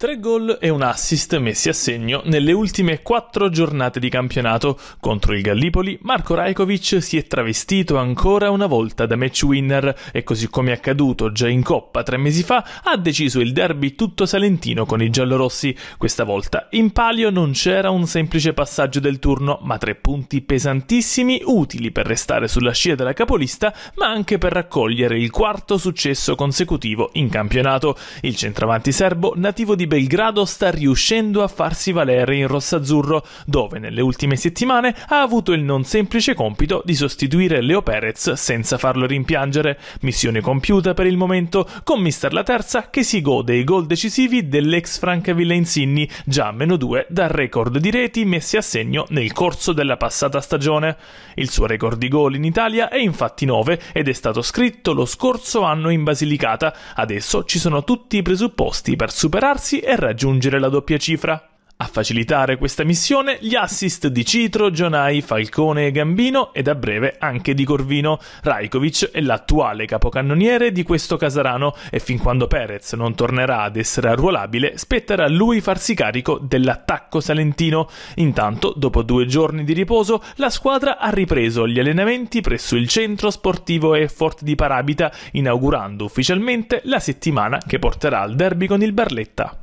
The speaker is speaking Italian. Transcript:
Tre gol e un assist messi a segno nelle ultime quattro giornate di campionato. Contro il Gallipoli, Marco Rajkovic si è travestito ancora una volta da match winner e così come accaduto già in Coppa tre mesi fa, ha deciso il derby tutto salentino con i giallorossi. Questa volta in palio non c'era un semplice passaggio del turno, ma tre punti pesantissimi utili per restare sulla scia della capolista, ma anche per raccogliere il quarto successo consecutivo in campionato. Il centravanti serbo, nativo di Belgrado sta riuscendo a farsi valere in rossazzurro, dove nelle ultime settimane ha avuto il non semplice compito di sostituire Leo Perez senza farlo rimpiangere. Missione compiuta per il momento con Mister La Terza che si gode i gol decisivi dell'ex Francavilla Insigni, già a meno 2 dal record di reti messi a segno nel corso della passata stagione. Il suo record di gol in Italia è infatti 9 ed è stato scritto lo scorso anno in Basilicata. Adesso ci sono tutti i presupposti per superarsi e raggiungere la doppia cifra. A facilitare questa missione gli assist di Citro, Gionai, Falcone e Gambino ed a breve anche di Corvino. Rajkovic è l'attuale capocannoniere di questo Casarano e fin quando Perez non tornerà ad essere arruolabile spetterà a lui farsi carico dell'attacco salentino. Intanto, dopo due giorni di riposo, la squadra ha ripreso gli allenamenti presso il centro sportivo Effort di Parabita, inaugurando ufficialmente la settimana che porterà al derby con il Barletta.